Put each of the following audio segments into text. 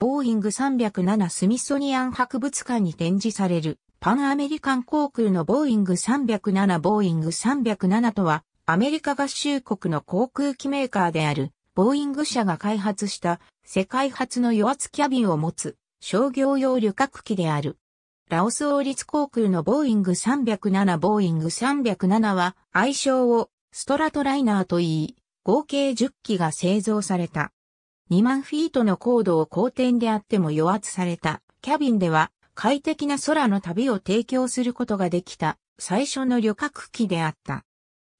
ボーイング307スミソニアン博物館に展示されるパンアメリカン航空のボーイング307ボーイング307とはアメリカ合衆国の航空機メーカーであるボーイング社が開発した世界初の与圧キャビンを持つ商業用旅客機である。ラオス王立航空のボーイング307ボーイング307は愛称をストラトライナーといい、合計10機が製造された。2万フィートの高度を高点であっても余圧されたキャビンでは快適な空の旅を提供することができた最初の旅客機であった。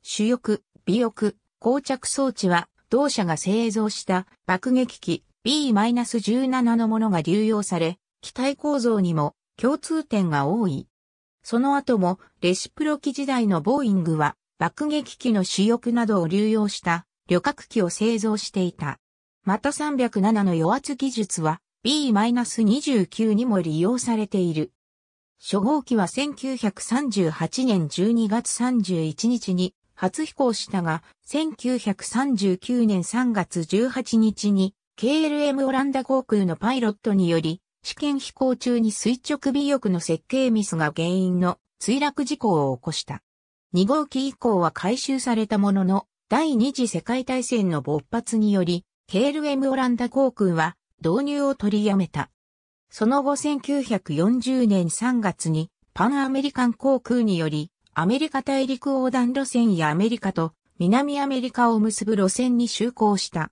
主翼、尾翼、膠着装置は同社が製造した爆撃機 B-17 のものが流用され、機体構造にも共通点が多い。その後もレシプロ機時代のボーイングは爆撃機の主翼などを流用した旅客機を製造していた。また307の余圧技術は B-29 にも利用されている。初号機は1938年12月31日に初飛行したが、1939年3月18日に KLM オランダ航空のパイロットにより、試験飛行中に垂直尾翼の設計ミスが原因の墜落事故を起こした。2号機以降は回収されたものの、第二次世界大戦の勃発により、KLM オランダ航空は導入を取りやめた。その後1940年3月にパンアメリカン航空によりアメリカ大陸横断路線やアメリカと南アメリカを結ぶ路線に就航した。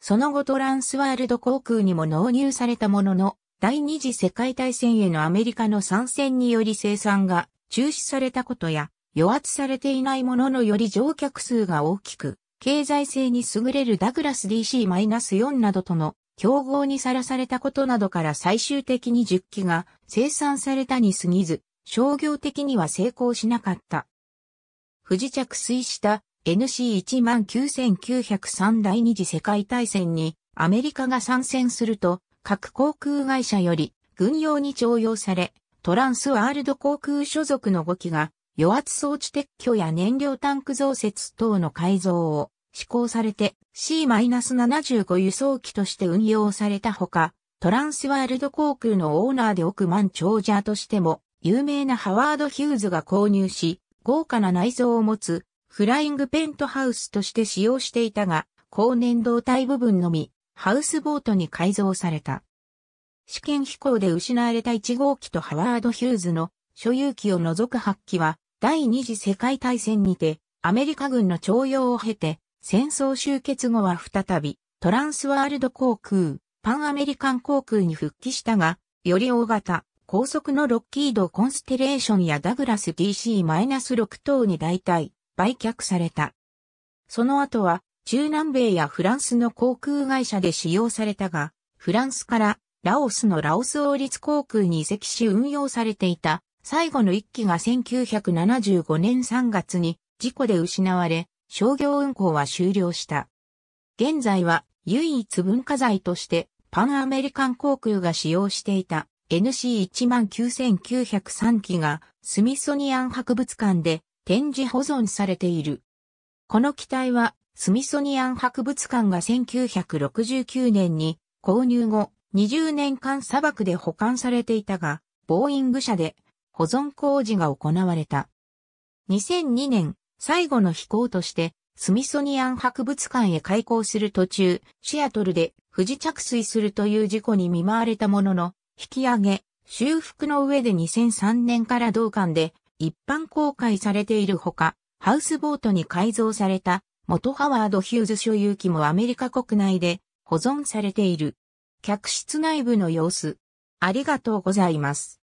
その後トランスワールド航空にも納入されたものの、第二次世界大戦へのアメリカの参戦により生産が中止されたことや、与圧されていないもののより乗客数が大きく、経済性に優れるダグラス DC-4 などとの競合にさらされたことなどから最終的に10機が生産されたに過ぎず、商業的には成功しなかった。不時着水した NC19903 第二次世界大戦にアメリカが参戦すると各航空会社より軍用に徴用され、トランスワールド航空所属の5機が、与圧装置撤去や燃料タンク増設等の改造を施行されて C-75 輸送機として運用されたほか、トランスワールド航空のオーナーで億万長者としても有名なハワード・ヒューズが購入し、豪華な内装を持つフライングペントハウスとして使用していたが、高燃動体部分のみ、ハウスボートに改造された。試験飛行で失われた1号機とハワード・ヒューズの所有機を除く8機は、第二次世界大戦にて、アメリカ軍の徴用を経て、戦争終結後は再び、トランスワールド航空、パンアメリカン航空に復帰したが、より大型、高速のロッキード・コンステレーションやダグラス DC-6 等に代替、売却された。その後は、中南米やフランスの航空会社で使用されたが、フランスからラオスのラオス王立航空に移籍し運用されていた最後の一機が1975年3月に事故で失われ、商業運行は終了した。現在は唯一文化財としてパンアメリカン航空が使用していた NC19903 機がスミソニアン博物館で展示保存されている。この機体はスミソニアン博物館が1969年に購入後20年間砂漠で保管されていたが、ボーイング社で保存工事が行われた。2002年最後の飛行として、スミソニアン博物館へ開港する途中、シアトルで不時着水するという事故に見舞われたものの、引き上げ、修復の上で2003年から同館で一般公開されているほか、ハウスボートに改造された元ハワード・ヒューズ所有機もアメリカ国内で保存されている。客室内部の様子。ありがとうございます。